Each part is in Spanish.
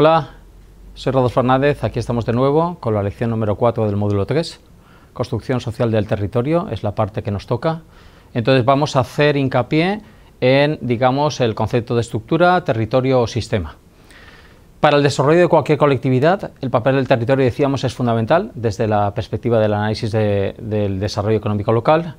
Hola, soy Rodolfo Fernández, aquí estamos de nuevo con la lección número 4 del módulo 3. Construcción social del territorio es la parte que nos toca. Entonces vamos a hacer hincapié en, digamos, el concepto de estructura, territorio o sistema. Para el desarrollo de cualquier colectividad, el papel del territorio, decíamos, es fundamental desde la perspectiva del análisis del desarrollo económico local,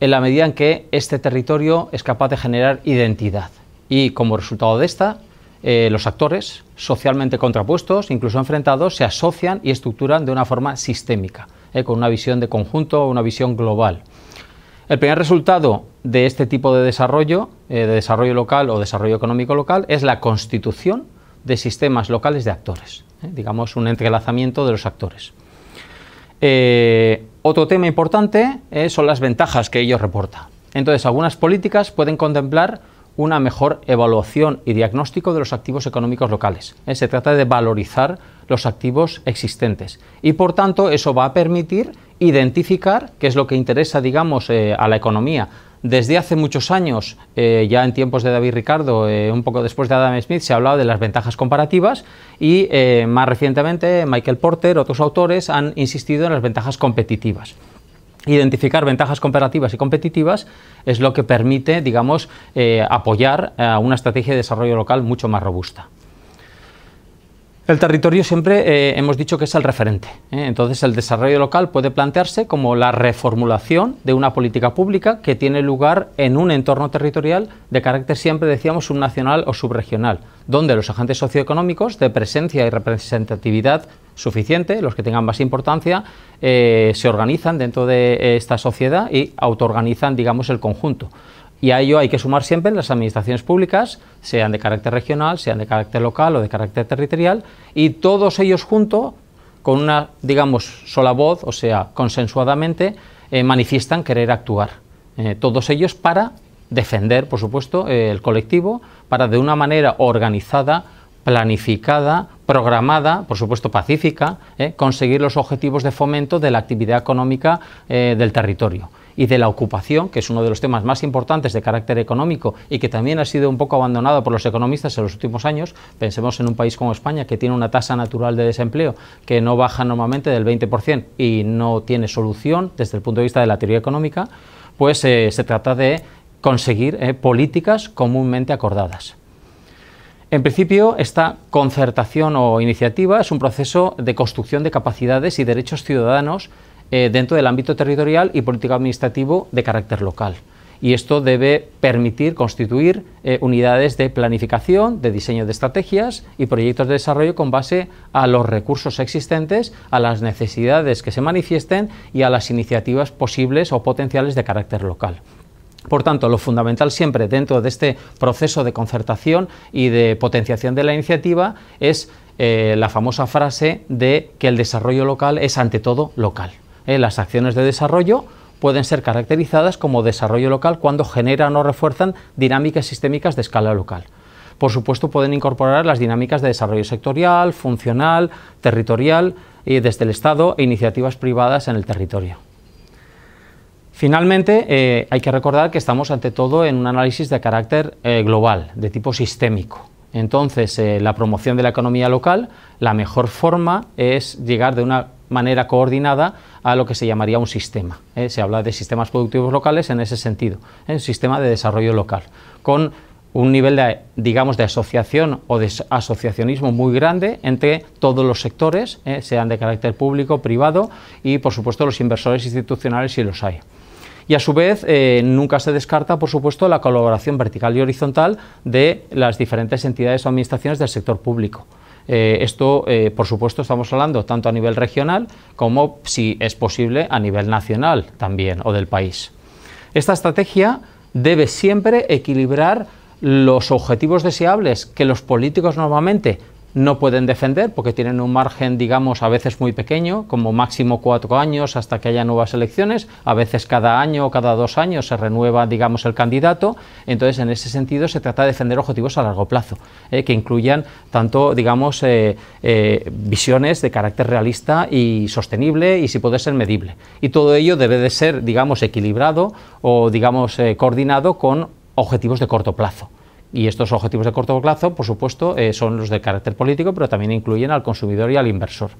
en la medida en que este territorio es capaz de generar identidad. Y como resultado de esta, eh, los actores socialmente contrapuestos, incluso enfrentados, se asocian y estructuran de una forma sistémica, eh, con una visión de conjunto, una visión global. El primer resultado de este tipo de desarrollo, eh, de desarrollo local o desarrollo económico local, es la constitución de sistemas locales de actores, digamos un entrelazamiento de los actores. otro tema importante son las ventajas que ellos reportan. Entonces, algunas políticas pueden contemplar una mejor evaluación y diagnóstico de los activos económicos locales. Eh, se trata de valorizar los activos existentes y por tanto eso va a permitir identificar qué es lo que interesa digamos eh, a la economía. Desde hace muchos años, eh, ya en tiempos de David Ricardo, un poco después de Adam Smith, se ha hablado de las ventajas comparativas y más recientemente Michael Porter, otros autores han insistido en las ventajas competitivas. Identificar ventajas comparativas y competitivas es lo que permite, digamos, eh, apoyar a una estrategia de desarrollo local mucho más robusta. El territorio siempre eh, hemos dicho que es el referente. ¿eh? Entonces, el desarrollo local puede plantearse como la reformulación de una política pública que tiene lugar en un entorno territorial de carácter siempre, decíamos, subnacional o subregional, donde los agentes socioeconómicos de presencia y representatividad suficiente, los que tengan más importancia, eh, se organizan dentro de esta sociedad y autoorganizan, digamos, el conjunto. Y a ello hay que sumar siempre las administraciones públicas, sean de carácter regional, sean de carácter local o de carácter territorial, y todos ellos juntos, con una, digamos, sola voz, o sea, consensuadamente, eh, manifiestan querer actuar. Eh, todos ellos para defender, por supuesto, eh, el colectivo, para de una manera organizada, planificada, programada, por supuesto pacífica, conseguir los objetivos de fomento de la actividad económica del territorio y de la ocupación, que es uno de los temas más importantes de carácter económico y que también ha sido un poco abandonado por los economistas en los últimos años. Pensemos en un país como España que tiene una tasa natural de desempleo que no baja normalmente del 20% y no tiene solución desde el punto de vista de la teoría económica, pues eh, se trata de conseguir eh, políticas comúnmente acordadas. En principio, esta concertación o iniciativa es un proceso de construcción de capacidades y derechos ciudadanos eh, dentro del ámbito territorial y político-administrativo de carácter local. Y esto debe permitir constituir eh, unidades de planificación, de diseño de estrategias y proyectos de desarrollo con base a los recursos existentes, a las necesidades que se manifiesten y a las iniciativas posibles o potenciales de carácter local. Por tanto, lo fundamental siempre dentro de este proceso de concertación y de potenciación de la iniciativa es eh, la famosa frase de que el desarrollo local es ante todo local. Eh, las acciones de desarrollo pueden ser caracterizadas como desarrollo local cuando generan o refuerzan dinámicas sistémicas de escala local. Por supuesto, pueden incorporar las dinámicas de desarrollo sectorial, funcional, territorial, y eh, desde el Estado e iniciativas privadas en el territorio. Finalmente, eh, hay que recordar que estamos ante todo en un análisis de carácter global, de tipo sistémico. Entonces, la promoción de la economía local, la mejor forma es llegar de una manera coordinada a lo que se llamaría un sistema. ¿eh? Se habla de sistemas productivos locales en ese sentido, ¿eh? un sistema de desarrollo local, con un nivel de, digamos, de asociación o de asociacionismo muy grande entre todos los sectores, ¿eh? sean de carácter público, privado y, por supuesto, los inversores institucionales si los hay. Y a su vez, nunca se descarta, por supuesto, la colaboración vertical y horizontal de las diferentes entidades o administraciones del sector público. Eh, esto, eh, por supuesto, estamos hablando tanto a nivel regional como, si es posible, a nivel nacional también o del país. Esta estrategia debe siempre equilibrar los objetivos deseables que los políticos normalmente no pueden defender porque tienen un margen, digamos, a veces muy pequeño, como máximo cuatro años hasta que haya nuevas elecciones, a veces cada año o cada dos años se renueva, digamos, el candidato, entonces en ese sentido se trata de defender objetivos a largo plazo, eh, que incluyan tanto, digamos, eh, eh, visiones de carácter realista y sostenible y si puede ser medible. Y todo ello debe de ser, digamos, equilibrado o, digamos, coordinado con objetivos de corto plazo. Y estos objetivos de corto plazo, por supuesto, eh, son los de carácter político, pero también incluyen al consumidor y al inversor.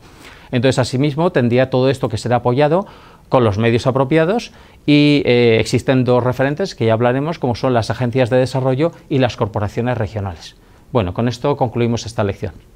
Entonces, asimismo, tendría todo esto que ser apoyado con los medios apropiados y eh, existen dos referentes que ya hablaremos, como son las agencias de desarrollo y las corporaciones regionales. Bueno, con esto concluimos esta lección.